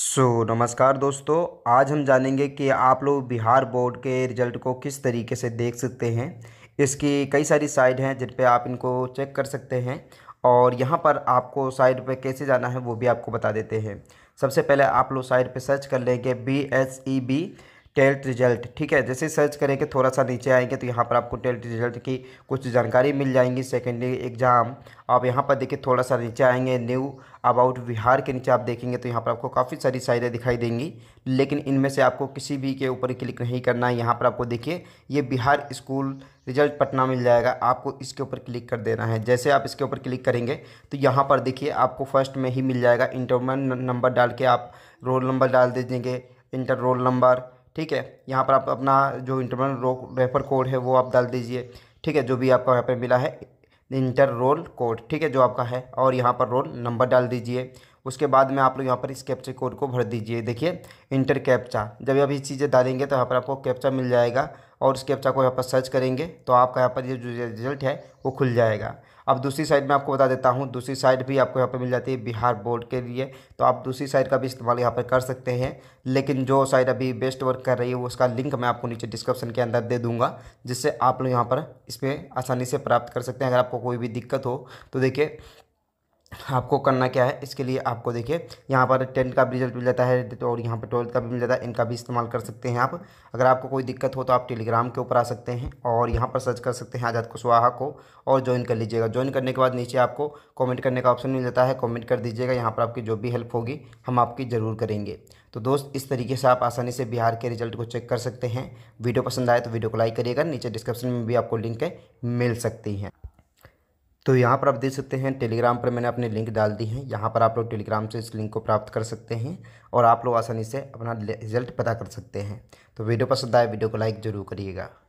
सो so, नमस्कार दोस्तों आज हम जानेंगे कि आप लोग बिहार बोर्ड के रिजल्ट को किस तरीके से देख सकते हैं इसकी कई सारी साइट हैं जिन पे आप इनको चेक कर सकते हैं और यहाँ पर आपको साइट पे कैसे जाना है वो भी आपको बता देते हैं सबसे पहले आप लोग साइट पे सर्च कर लेंगे B S E B tenth result ठीक है जैसे सर्च करेंगे थोड़ा सा नीचे आएंगे तो यहाँ पर आपको टेल्थ रिजल्ट की कुछ जानकारी मिल जाएंगी सेकेंडरी एग्ज़ाम आप यहाँ पर देखिए थोड़ा सा नीचे आएंगे न्यू अबाउट बिहार के नीचे आप देखेंगे तो यहाँ पर आपको काफ़ी सारी साइडें दिखाई देंगी लेकिन इनमें से आपको किसी भी के ऊपर क्लिक नहीं करना है यहाँ पर आपको देखिए ये बिहार स्कूल रिजल्ट पटना मिल जाएगा आपको इसके ऊपर क्लिक कर देना है जैसे आप इसके ऊपर क्लिक करेंगे तो यहाँ पर देखिए आपको फर्स्ट में ही मिल जाएगा इंटरमेंट नंबर डाल के आप रोल नंबर डाल दे देंगे इंटर रोल नंबर ठीक है यहाँ पर आप अपना जो इंटरनल रो रेफर कोड है वो आप डाल दीजिए ठीक है जो भी आपका यहाँ पर मिला है इंटर रोल कोड ठीक है जो आपका है और यहाँ पर रोल नंबर डाल दीजिए उसके बाद में आप लोग यहाँ पर इस कैप्चा कोड को भर दीजिए देखिए इंटर कैप्चा जब अभी चीज़ें डालेंगे तो यहाँ पर आपको कैप्चा मिल जाएगा और उस कैप्चा को यहाँ पर सर्च करेंगे तो आपका यहाँ पर ये जो रिजल्ट है वो खुल जाएगा अब दूसरी साइड में आपको बता देता हूँ दूसरी साइड भी आपको यहाँ पर मिल जाती है बिहार बोर्ड के लिए तो आप दूसरी साइड का भी इस्तेमाल यहाँ पर कर सकते हैं लेकिन जो साइड अभी बेस्ट वर्क कर रही है उसका लिंक मैं आपको नीचे डिस्क्रिप्शन के अंदर दे दूँगा जिससे आप लोग यहाँ पर इसमें आसानी से प्राप्त कर सकते हैं अगर आपको कोई भी दिक्कत हो तो देखिए आपको करना क्या है इसके लिए आपको देखिए यहाँ पर टेंथ का भी रिजल्ट मिल जाता है तो और यहाँ पर ट्वेल्थ का भी मिल जाता है इनका भी इस्तेमाल कर सकते हैं आप अगर आपको कोई दिक्कत हो तो आप टेलीग्राम के ऊपर आ सकते हैं और यहाँ पर सर्च कर सकते हैं आज़ाद कुशवाहा को और ज्वाइन कर लीजिएगा ज्वाइन करने के बाद नीचे आपको कॉमेंट करने का ऑप्शन मिल जाता है कॉमेंट कर दीजिएगा यहाँ पर आपकी जो भी हेल्प होगी हम आपकी ज़रूर करेंगे तो दोस्त इस तरीके से आप आसानी से बिहार के रिजल्ट को चेक कर सकते हैं वीडियो पसंद आए तो वीडियो को लाइक करिएगा नीचे डिस्क्रिप्शन में भी आपको लिंक मिल सकती हैं तो यहाँ पर आप देख सकते हैं टेलीग्राम पर मैंने अपनी लिंक डाल दी है यहाँ पर आप लोग टेलीग्राम से इस लिंक को प्राप्त कर सकते हैं और आप लोग आसानी से अपना रिजल्ट पता कर सकते हैं तो वीडियो पसंद आए वीडियो को लाइक ज़रूर करिएगा